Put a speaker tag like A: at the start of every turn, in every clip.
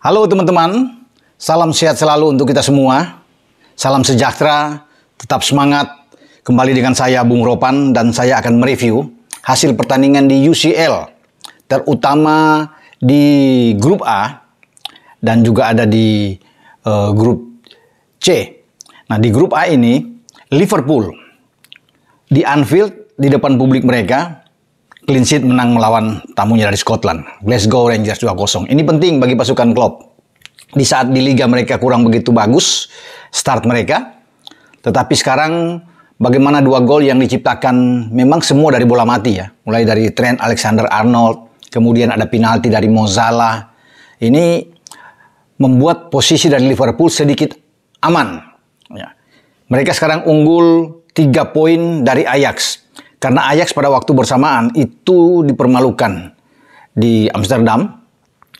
A: Halo teman-teman, salam sehat selalu untuk kita semua. Salam sejahtera, tetap semangat. Kembali dengan saya Bung Ropan dan saya akan mereview hasil pertandingan di UCL, terutama di grup A dan juga ada di uh, grup C. Nah, di grup A ini Liverpool di Anfield di depan publik mereka clean sheet menang melawan tamunya dari Scotland, Glasgow Rangers 2-0. Ini penting bagi pasukan Klopp. Di saat di liga mereka kurang begitu bagus start mereka, tetapi sekarang bagaimana dua gol yang diciptakan memang semua dari bola mati ya. Mulai dari Trent Alexander-Arnold, kemudian ada penalti dari Mozala. Ini membuat posisi dari Liverpool sedikit aman. Ya. Mereka sekarang unggul 3 poin dari Ajax. Karena Ajax pada waktu bersamaan itu dipermalukan di Amsterdam.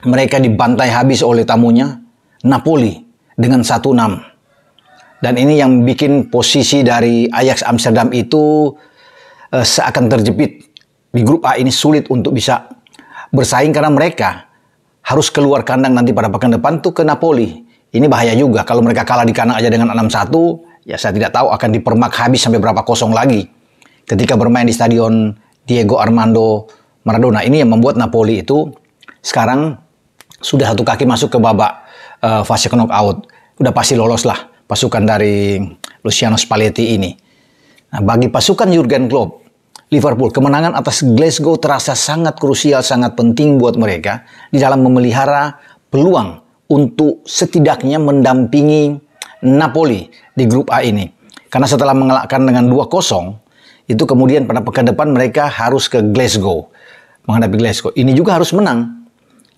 A: Mereka dibantai habis oleh tamunya Napoli dengan 1-6. Dan ini yang bikin posisi dari Ajax Amsterdam itu uh, seakan terjepit. Di grup A ini sulit untuk bisa bersaing karena mereka harus keluar kandang nanti pada pekan depan tuh ke Napoli. Ini bahaya juga kalau mereka kalah di kandang aja dengan 6-1, ya saya tidak tahu akan dipermak habis sampai berapa kosong lagi ketika bermain di stadion Diego Armando Maradona. Ini yang membuat Napoli itu sekarang sudah satu kaki masuk ke babak uh, fase knockout. Udah pasti lolos lah pasukan dari Luciano Spalletti ini. Nah, bagi pasukan Jurgen Klopp, Liverpool, kemenangan atas Glasgow terasa sangat krusial, sangat penting buat mereka di dalam memelihara peluang untuk setidaknya mendampingi Napoli di grup A ini. Karena setelah mengalahkan dengan 2-0, itu kemudian pada pekan depan mereka harus ke Glasgow, menghadapi Glasgow. Ini juga harus menang.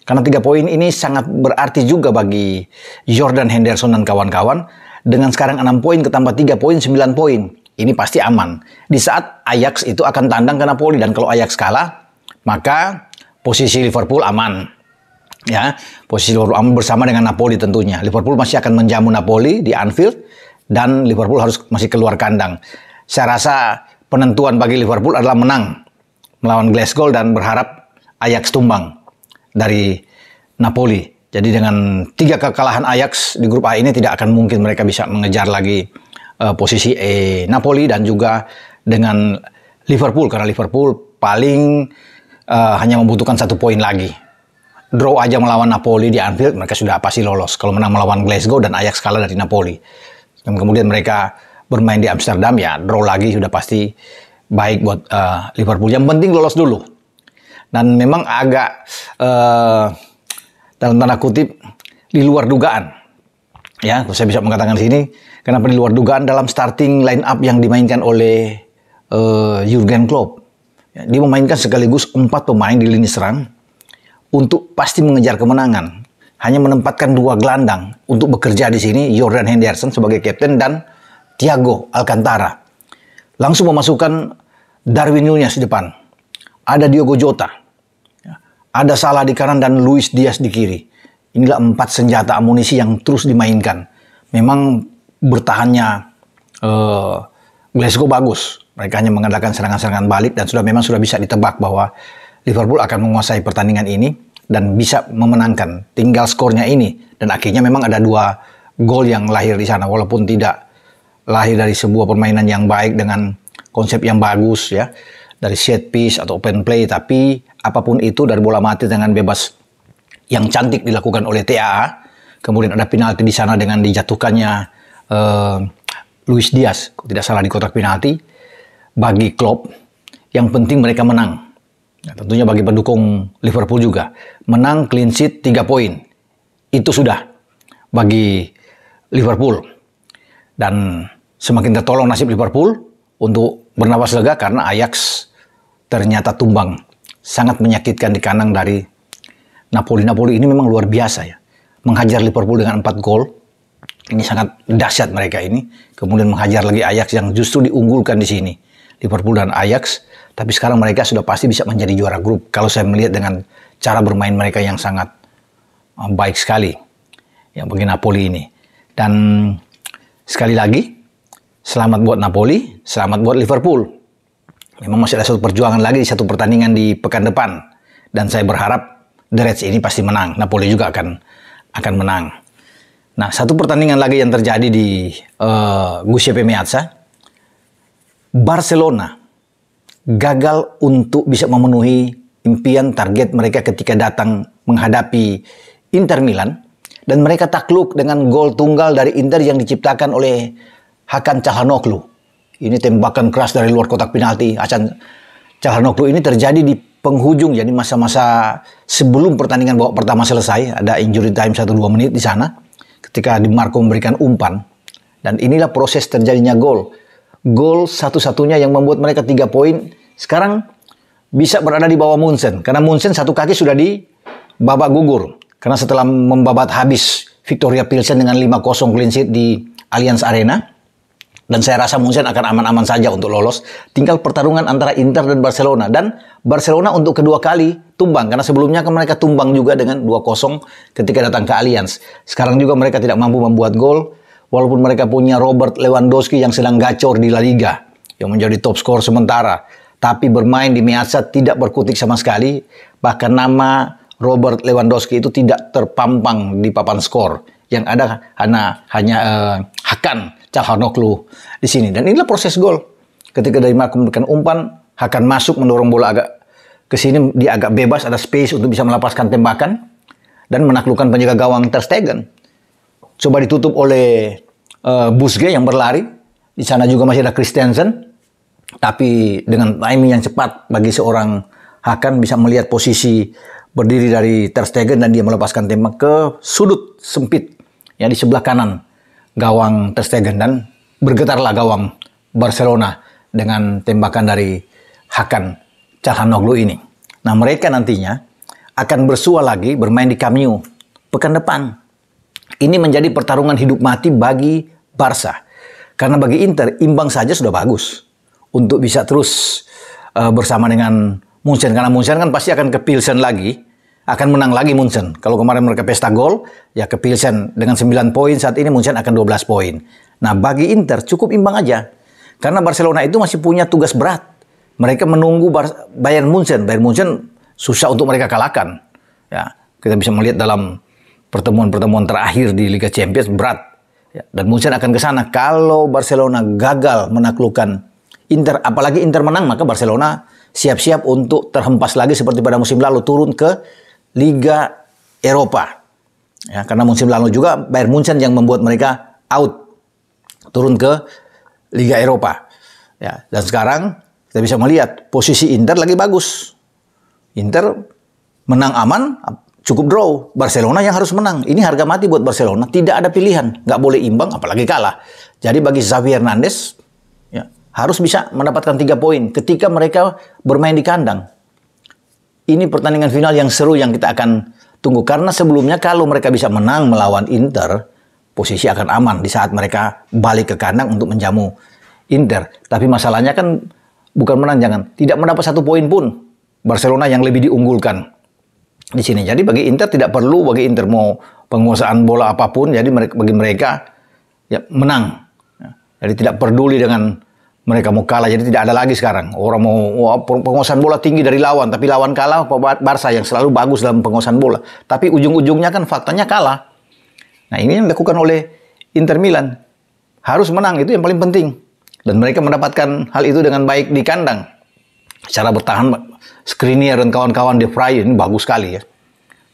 A: Karena tiga poin ini sangat berarti juga bagi Jordan Henderson dan kawan-kawan. Dengan sekarang enam poin ketambah tiga poin, sembilan poin. Ini pasti aman. Di saat Ajax itu akan tandang ke Napoli. Dan kalau Ajax kalah, maka posisi Liverpool aman ya posisi Liverpool bersama dengan Napoli tentunya Liverpool masih akan menjamu Napoli di Anfield dan Liverpool harus masih keluar kandang saya rasa penentuan bagi Liverpool adalah menang melawan Glasgow dan berharap Ajax tumbang dari Napoli. Jadi dengan tiga kekalahan Ajax di grup A ini tidak akan mungkin mereka bisa mengejar lagi uh, posisi E Napoli dan juga dengan Liverpool karena Liverpool paling uh, hanya membutuhkan satu poin lagi. Draw aja melawan Napoli di Anfield mereka sudah pasti lolos. Kalau menang melawan Glasgow dan Ajax kalah dari Napoli. Dan kemudian mereka bermain di Amsterdam ya draw lagi sudah pasti baik buat uh, Liverpool. Yang penting lolos dulu. Dan memang agak uh, dalam tanda kutip di luar dugaan. Ya, saya bisa mengatakan di sini kenapa di luar dugaan dalam starting line up yang dimainkan oleh uh, Jurgen Klopp. Ya, dia memainkan sekaligus empat pemain di lini serang untuk pasti mengejar kemenangan. Hanya menempatkan dua gelandang untuk bekerja di sini Jordan Henderson sebagai kapten dan Thiago Alcantara. Langsung memasukkan Darwin Nunez di depan. Ada Diogo Jota. Ya. Ada Salah di kanan dan Luis Diaz di kiri. Inilah empat senjata amunisi yang terus dimainkan. Memang bertahannya uh, Glasgow bagus. Mereka hanya mengandalkan serangan-serangan balik dan sudah memang sudah bisa ditebak bahwa Liverpool akan menguasai pertandingan ini dan bisa memenangkan. Tinggal skornya ini dan akhirnya memang ada dua gol yang lahir di sana walaupun tidak lahir dari sebuah permainan yang baik dengan konsep yang bagus ya dari set piece atau open play tapi apapun itu dari bola mati dengan bebas yang cantik dilakukan oleh TAA kemudian ada penalti di sana dengan dijatuhkannya eh, Luis Diaz tidak salah di kotak penalti bagi Klopp yang penting mereka menang nah, tentunya bagi pendukung Liverpool juga menang clean sheet 3 poin itu sudah bagi Liverpool dan semakin tertolong nasib Liverpool untuk bernapas lega karena Ajax ternyata tumbang. Sangat menyakitkan di kandang dari Napoli. Napoli ini memang luar biasa ya. Menghajar Liverpool dengan 4 gol. Ini sangat dahsyat mereka ini. Kemudian menghajar lagi Ajax yang justru diunggulkan di sini. Liverpool dan Ajax. Tapi sekarang mereka sudah pasti bisa menjadi juara grup. Kalau saya melihat dengan cara bermain mereka yang sangat eh, baik sekali. yang bagi Napoli ini. Dan sekali lagi Selamat buat Napoli, selamat buat Liverpool. Memang masih ada satu perjuangan lagi di satu pertandingan di pekan depan. Dan saya berharap The Reds ini pasti menang. Napoli juga akan akan menang. Nah, satu pertandingan lagi yang terjadi di uh, Giuseppe Meazza. Barcelona gagal untuk bisa memenuhi impian target mereka ketika datang menghadapi Inter Milan. Dan mereka takluk dengan gol tunggal dari Inter yang diciptakan oleh Hakan Calhanoglu. Ini tembakan keras dari luar kotak penalti. Hakan Calhanoglu ini terjadi di penghujung, jadi masa-masa sebelum pertandingan babak pertama selesai. Ada injury time 1-2 menit di sana. Ketika Di Marco memberikan umpan. Dan inilah proses terjadinya gol. Gol satu-satunya yang membuat mereka tiga poin. Sekarang bisa berada di bawah Munsen. Karena Munsen satu kaki sudah di babak gugur. Karena setelah membabat habis Victoria Pilsen dengan 5-0 clean sheet di Allianz Arena, dan saya rasa Munchen akan aman-aman saja untuk lolos. Tinggal pertarungan antara Inter dan Barcelona dan Barcelona untuk kedua kali tumbang karena sebelumnya kan mereka tumbang juga dengan 2-0 ketika datang ke Allianz. Sekarang juga mereka tidak mampu membuat gol walaupun mereka punya Robert Lewandowski yang sedang gacor di La Liga yang menjadi top skor sementara. Tapi bermain di Miasa tidak berkutik sama sekali. Bahkan nama Robert Lewandowski itu tidak terpampang di papan skor. Yang ada hanya, hanya uh, eh, Hakan Caharnoklu di sini. Dan inilah proses gol. Ketika dari Marco memberikan umpan, Hakan masuk mendorong bola agak ke sini, dia agak bebas, ada space untuk bisa melepaskan tembakan dan menaklukkan penjaga gawang Ter Stegen. Coba ditutup oleh uh, eh, Busge yang berlari. Di sana juga masih ada Christensen. Tapi dengan timing yang cepat bagi seorang Hakan bisa melihat posisi berdiri dari Ter Stegen dan dia melepaskan tembak ke sudut sempit yang di sebelah kanan gawang Ter Stegen dan bergetarlah gawang Barcelona dengan tembakan dari Hakan Calhanoglu ini. Nah mereka nantinya akan bersua lagi bermain di Camp pekan depan. Ini menjadi pertarungan hidup mati bagi Barca. Karena bagi Inter imbang saja sudah bagus untuk bisa terus uh, bersama dengan Munchen karena Munchen kan pasti akan ke Pilsen lagi akan menang lagi Munchen. Kalau kemarin mereka pesta gol, ya ke Pilsen dengan 9 poin, saat ini Munchen akan 12 poin. Nah, bagi Inter cukup imbang aja. Karena Barcelona itu masih punya tugas berat. Mereka menunggu Bar Bayern Munchen. Bayern Munchen susah untuk mereka kalahkan. Ya, kita bisa melihat dalam pertemuan-pertemuan terakhir di Liga Champions berat. Ya, dan Munchen akan ke sana. Kalau Barcelona gagal menaklukkan Inter, apalagi Inter menang, maka Barcelona siap-siap untuk terhempas lagi seperti pada musim lalu turun ke Liga Eropa. Ya, karena musim lalu juga Bayern Munchen yang membuat mereka out turun ke Liga Eropa. Ya, dan sekarang kita bisa melihat posisi Inter lagi bagus. Inter menang aman, cukup draw. Barcelona yang harus menang. Ini harga mati buat Barcelona. Tidak ada pilihan. Nggak boleh imbang, apalagi kalah. Jadi bagi Xavi Hernandez, ya, harus bisa mendapatkan tiga poin ketika mereka bermain di kandang ini pertandingan final yang seru yang kita akan tunggu karena sebelumnya kalau mereka bisa menang melawan Inter posisi akan aman di saat mereka balik ke kandang untuk menjamu Inter tapi masalahnya kan bukan menang jangan tidak mendapat satu poin pun Barcelona yang lebih diunggulkan di sini jadi bagi Inter tidak perlu bagi Inter mau penguasaan bola apapun jadi bagi mereka ya menang jadi tidak peduli dengan mereka mau kalah jadi tidak ada lagi sekarang orang mau wah, penguasaan bola tinggi dari lawan tapi lawan kalah Barca yang selalu bagus dalam penguasaan bola tapi ujung-ujungnya kan faktanya kalah nah ini yang dilakukan oleh Inter Milan harus menang itu yang paling penting dan mereka mendapatkan hal itu dengan baik di kandang cara bertahan Skriniar dan kawan-kawan di Vrij ini bagus sekali ya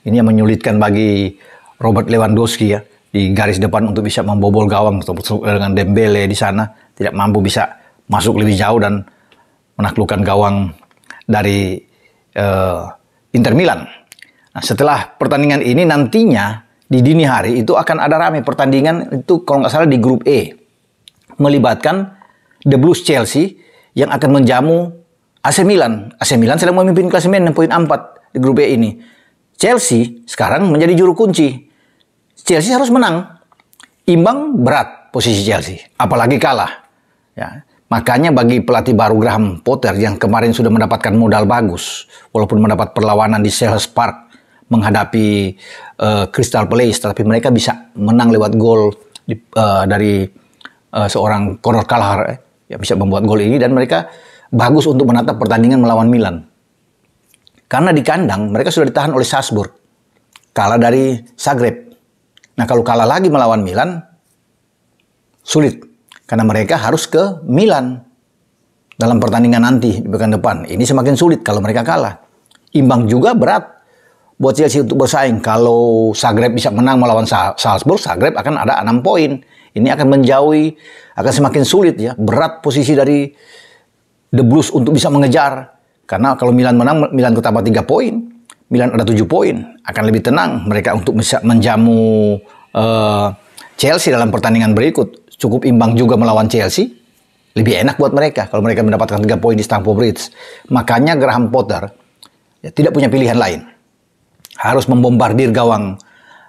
A: ini yang menyulitkan bagi Robert Lewandowski ya di garis depan untuk bisa membobol gawang dengan Dembele di sana tidak mampu bisa masuk lebih jauh dan menaklukkan gawang dari uh, Inter Milan. Nah, setelah pertandingan ini nantinya di dini hari itu akan ada ramai pertandingan itu kalau nggak salah di grup E melibatkan The Blues Chelsea yang akan menjamu AC Milan. AC Milan sedang memimpin klasemen 6 poin 4 di grup E ini. Chelsea sekarang menjadi juru kunci. Chelsea harus menang. Imbang berat posisi Chelsea, apalagi kalah. Ya. Makanya bagi pelatih baru Graham Potter yang kemarin sudah mendapatkan modal bagus, walaupun mendapat perlawanan di Sales Park menghadapi uh, Crystal Palace, tetapi mereka bisa menang lewat gol di, uh, dari uh, seorang Conor Kalahar eh, yang bisa membuat gol ini dan mereka bagus untuk menatap pertandingan melawan Milan. Karena di kandang mereka sudah ditahan oleh Salzburg, kalah dari Zagreb. Nah kalau kalah lagi melawan Milan, sulit karena mereka harus ke Milan dalam pertandingan nanti di pekan depan. Ini semakin sulit kalau mereka kalah. Imbang juga berat buat Chelsea untuk bersaing. Kalau Zagreb bisa menang melawan Salzburg, Zagreb akan ada 6 poin. Ini akan menjauhi, akan semakin sulit ya. Berat posisi dari The Blues untuk bisa mengejar. Karena kalau Milan menang, Milan ketambah 3 poin. Milan ada 7 poin. Akan lebih tenang mereka untuk bisa menjamu uh, Chelsea dalam pertandingan berikut cukup imbang juga melawan Chelsea. Lebih enak buat mereka kalau mereka mendapatkan 3 poin di Stamford Bridge. Makanya Graham Potter ya, tidak punya pilihan lain. Harus membombardir gawang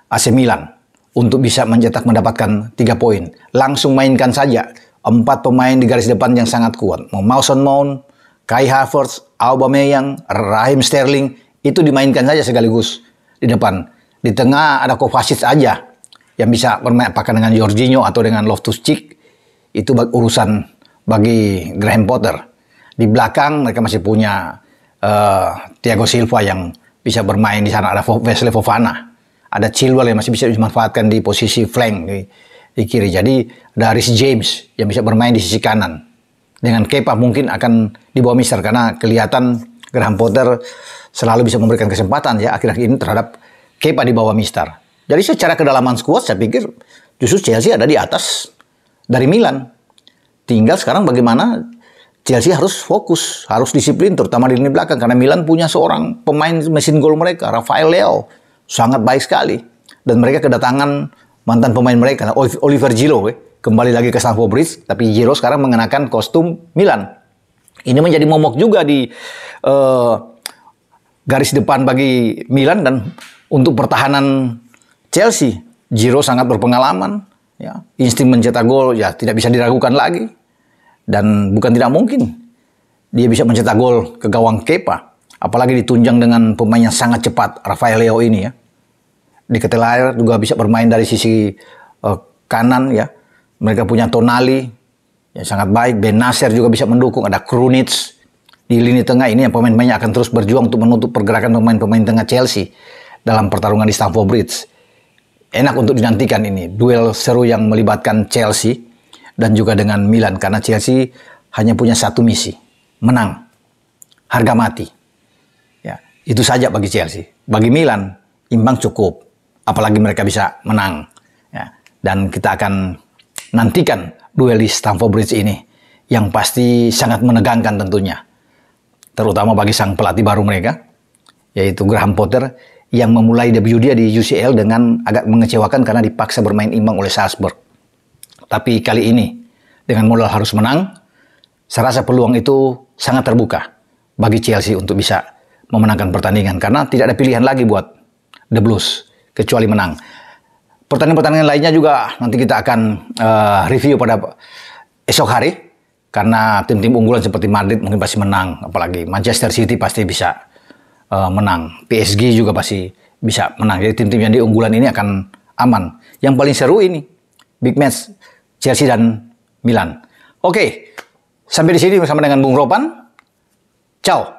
A: AC Milan untuk bisa mencetak mendapatkan 3 poin. Langsung mainkan saja empat pemain di garis depan yang sangat kuat. Mau Mawson Mount, Kai Havertz, Aubameyang, Raheem Sterling itu dimainkan saja sekaligus di depan. Di tengah ada Kovacic aja yang bisa bermain apakah dengan Jorginho atau dengan Loftus-Cheek itu urusan bagi Graham Potter. Di belakang mereka masih punya uh, Thiago Silva yang bisa bermain di sana, ada Wesley Fofana, ada Chilwell yang masih bisa dimanfaatkan di posisi flank di, di kiri. Jadi ada Rhys James yang bisa bermain di sisi kanan. Dengan Kepa mungkin akan dibawa Mister karena kelihatan Graham Potter selalu bisa memberikan kesempatan ya akhir-akhir ini terhadap Kepa dibawa Mister. Jadi secara kedalaman skuad saya pikir justru Chelsea ada di atas dari Milan. Tinggal sekarang bagaimana Chelsea harus fokus, harus disiplin terutama di lini belakang karena Milan punya seorang pemain mesin gol mereka, Rafael Leo sangat baik sekali. Dan mereka kedatangan mantan pemain mereka, Oliver Giro, eh. kembali lagi ke Stamford Bridge, tapi Giro sekarang mengenakan kostum Milan. Ini menjadi momok juga di uh, garis depan bagi Milan dan untuk pertahanan Chelsea, Jiro sangat berpengalaman, ya. insting mencetak gol ya tidak bisa diragukan lagi. Dan bukan tidak mungkin dia bisa mencetak gol ke gawang Kepa, apalagi ditunjang dengan pemain yang sangat cepat Rafael Leo ini ya. Di ketelair juga bisa bermain dari sisi uh, kanan ya. Mereka punya Tonali yang sangat baik, Ben Nasser juga bisa mendukung, ada Krunic di lini tengah ini yang pemain-pemainnya akan terus berjuang untuk menutup pergerakan pemain-pemain tengah Chelsea dalam pertarungan di Stamford Bridge enak untuk dinantikan ini. Duel seru yang melibatkan Chelsea dan juga dengan Milan. Karena Chelsea hanya punya satu misi. Menang. Harga mati. Ya, itu saja bagi Chelsea. Bagi Milan, imbang cukup. Apalagi mereka bisa menang. Ya, dan kita akan nantikan duel di Stamford Bridge ini. Yang pasti sangat menegangkan tentunya. Terutama bagi sang pelatih baru mereka. Yaitu Graham Potter yang memulai debut dia di UCL dengan agak mengecewakan karena dipaksa bermain imbang oleh Salzburg. Tapi kali ini dengan modal harus menang, saya rasa peluang itu sangat terbuka bagi Chelsea untuk bisa memenangkan pertandingan karena tidak ada pilihan lagi buat The Blues kecuali menang. Pertandingan-pertandingan lainnya juga nanti kita akan uh, review pada esok hari karena tim-tim unggulan seperti Madrid mungkin pasti menang apalagi Manchester City pasti bisa uh, menang. PSG juga pasti bisa menang. Jadi tim-tim yang diunggulan ini akan aman. Yang paling seru ini big match Chelsea dan Milan. Oke, sampai di sini bersama dengan Bung Ropan. Ciao.